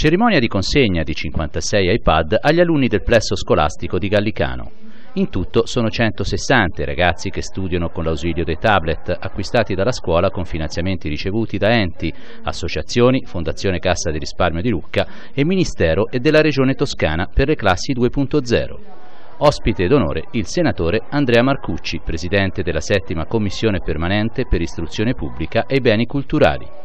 Cerimonia di consegna di 56 iPad agli alunni del plesso scolastico di Gallicano. In tutto sono 160 ragazzi che studiano con l'ausilio dei tablet acquistati dalla scuola con finanziamenti ricevuti da enti, associazioni, Fondazione Cassa di Risparmio di Lucca e Ministero e della Regione Toscana per le classi 2.0. Ospite d'onore il senatore Andrea Marcucci, presidente della settima commissione permanente per istruzione pubblica e beni culturali.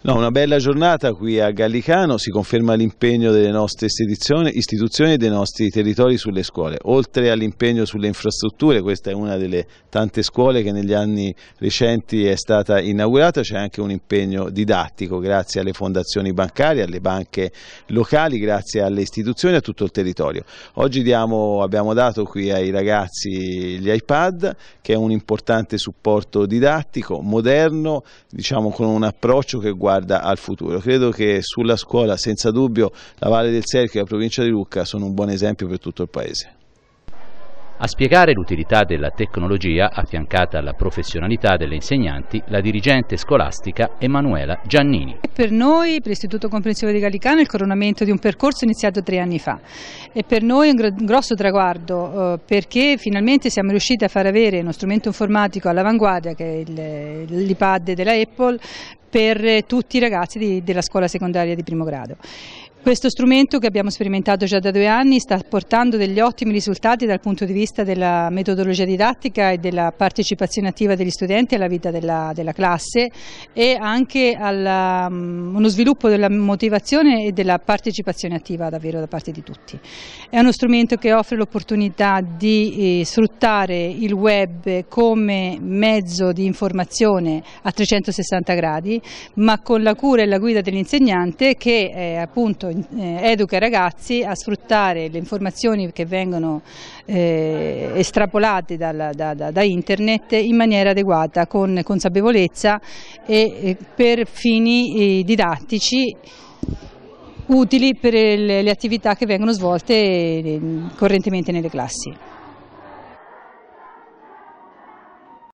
No, una bella giornata qui a Gallicano, si conferma l'impegno delle nostre istituzioni, e dei nostri territori sulle scuole. Oltre all'impegno sulle infrastrutture, questa è una delle tante scuole che negli anni recenti è stata inaugurata, c'è anche un impegno didattico grazie alle fondazioni bancarie, alle banche locali, grazie alle istituzioni e a tutto il territorio. Oggi diamo, abbiamo dato qui ai ragazzi gli iPad, che è un importante supporto didattico, moderno, diciamo con un approccio che guarda guarda al futuro. Credo che sulla scuola, senza dubbio, la Valle del Serchio e la provincia di Lucca sono un buon esempio per tutto il Paese. A spiegare l'utilità della tecnologia, affiancata alla professionalità delle insegnanti, la dirigente scolastica Emanuela Giannini. Per noi, per l'Istituto Comprensivo di Gallicano, è il coronamento di un percorso iniziato tre anni fa e per noi è un grosso traguardo eh, perché finalmente siamo riusciti a far avere uno strumento informatico all'avanguardia che è l'IPAD della Apple per eh, tutti i ragazzi di, della scuola secondaria di primo grado. Questo strumento che abbiamo sperimentato già da due anni sta portando degli ottimi risultati dal punto di vista della metodologia didattica e della partecipazione attiva degli studenti alla vita della, della classe e anche a um, mm, uno sviluppo della motivazione e della partecipazione attiva davvero da parte di tutti. È uno strumento che offre l'opportunità di eh, sfruttare il web come mezzo di informazione a 360 gradi ma con la cura e la guida dell'insegnante che eh, appunto appunto eh, educa i ragazzi a sfruttare le informazioni che vengono eh, estrapolate dalla, da, da, da, internet in maniera adeguata, con consapevolezza e eh, per fini eh, didattici utili per le, le attività che vengono svolte eh, correntemente nelle classi.